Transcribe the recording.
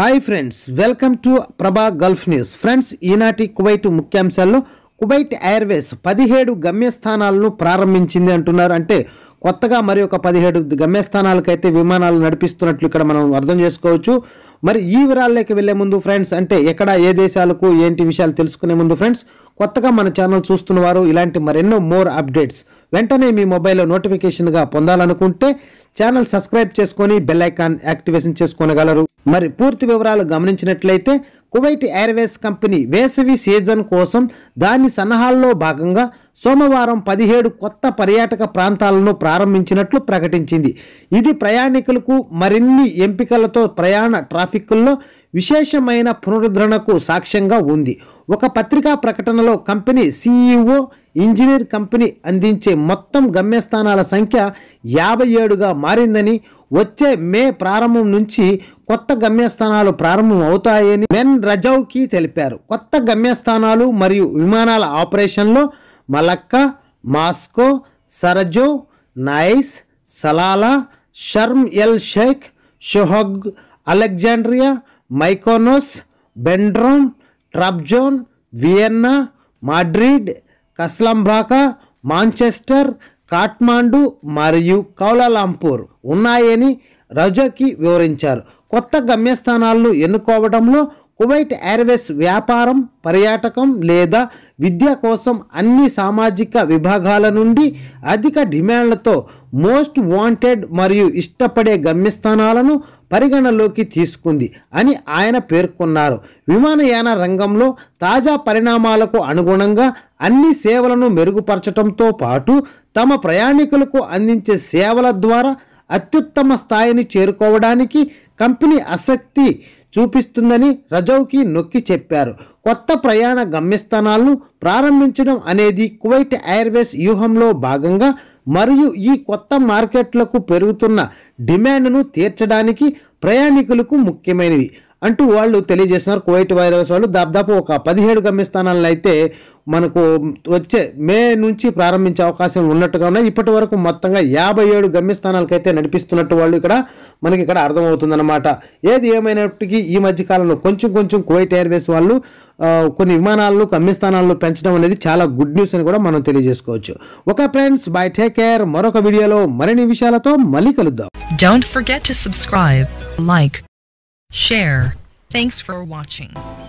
hi friends welcome to Prabha Gulf news friends ఈనాటి Kuwait ముఖ్యాంశాల్లో Kuwait Airways పదిహేడు గమ్యస్థానాలను ప్రారంభించింది అంటున్నారు అంటే కొత్తగా మరి ఒక పదిహేడు గమ్యస్థానాలకైతే విమానాలు నడిపిస్తున్నట్లు ఇక్కడ మనం అర్థం చేసుకోవచ్చు మరి ఈ వివరాల్లోకి వెళ్లే ముందు ఫ్రెండ్స్ అంటే ఎక్కడ ఏ దేశాలకు ఏంటి విషయాలు తెలుసుకునే ముందు ఫ్రెండ్స్ కొత్తగా మన ఛానల్ చూస్తున్నవారు ఇలాంటి మరెన్నో మోర్ అప్డేట్స్ వెంటనే మీ మొబైల్లో నోటిఫికేషన్గా పొందాలనుకుంటే ఛానల్ సబ్స్క్రైబ్ చేసుకొని బెల్లైకాన్ యాక్టివేషన్ చేసుకోనగలరు మరి పూర్తి వివరాలు గమనించినట్లయితే కువైట్ ఎయిర్వేస్ కంపెనీ వేసవి సీజన్ కోసం దాని సన్నాహాల్లో భాగంగా సోమవారం పదిహేడు కొత్త పర్యాటక ప్రాంతాలను ప్రారంభించినట్లు ప్రకటించింది ఇది ప్రయాణికులకు మరిన్ని ఎంపికలతో ప్రయాణ ట్రాఫిక్లో విశేషమైన పునరుద్ధరణకు సాక్ష్యంగా ఉంది ఒక పత్రికా ప్రకటనలో కంపెనీ సీఈఓ ఇంజనీర్ కంపెనీ అందించే మొత్తం గమ్యస్థానాల సంఖ్య యాభై ఏడుగా మారిందని వచ్చే మే ప్రారంభం నుంచి కొత్త గమ్యస్థానాలు ప్రారంభం అవుతాయని మెన్ రజౌకి తెలిపారు కొత్త గమ్యస్థానాలు మరియు విమానాల ఆపరేషన్లో Malacca Moscow Sarajevo Nice Salalah Sharm El Sheikh షుహగ్ Alexandria Mykonos Bodrum Trabzon Vienna Madrid Casablanca Manchester Kathmandu మరియు కౌలాలంపూర్ ఉన్నాయని రజోకి వివరించారు కొత్త గమ్యస్థానాలను ఎన్నుకోవడంలో కువైట్ ఎయిర్వేస్ వ్యాపారం పర్యాటకం లేదా విద్య కోసం అన్ని సామాజిక విభాగాల నుండి అధిక డిమాండ్లతో మోస్ట్ వాంటెడ్ మరియు ఇష్టపడే గమ్యస్థానాలను పరిగణలోకి తీసుకుంది అని ఆయన పేర్కొన్నారు విమానయాన రంగంలో తాజా పరిణామాలకు అనుగుణంగా అన్ని సేవలను మెరుగుపరచడంతో పాటు తమ ప్రయాణికులకు అందించే సేవల ద్వారా అత్యుత్తమ స్థాయిని చేరుకోవడానికి కంపెనీ ఆసక్తి చూపిస్తుందని రజౌకి నొక్కి చెప్పారు కొత్త ప్రయాణ గమ్యస్థానాలను ప్రారంభించడం అనేది కువైట్ ఎయిర్వేస్ వ్యూహంలో భాగంగా మరియు ఈ కొత్త మార్కెట్లకు పెరుగుతున్న డిమాండ్ను తీర్చడానికి ప్రయాణికులకు ముఖ్యమైనవి అంటూ వాళ్ళు తెలియజేస్తున్నారు కువైట్ వైరస్ వాళ్ళు దాదాపు ఒక పదిహేడు గమ్యస్థానాలను అయితే మనకు వచ్చే మే నుంచి ప్రారంభించే అవకాశం ఉన్నట్టుగా ఉన్నాయి ఇప్పటి వరకు మొత్తంగా యాభై ఏడు గమ్యస్థానాలకైతే నడిపిస్తున్నట్టు వాళ్ళు ఇక్కడ మనకి ఇక్కడ అర్థమవుతుందన్నమాట ఏది ఏమైనప్పటికీ ఈ మధ్యకాలంలో కొంచెం కొంచెం కువైట్ ఎయిర్వేస్ వాళ్ళు కొన్ని విమానాలను గమ్యస్థానాలను పెంచడం అనేది చాలా గుడ్ న్యూస్ అని కూడా మనం తెలియజేసుకోవచ్చు ఒక ఫ్రెండ్స్ బై టేక్ కేర్ మరొక వీడియోలో మరిన్ని విషయాలతో మళ్ళీ కలుద్దాం డోంట్ థ్యాంక్స్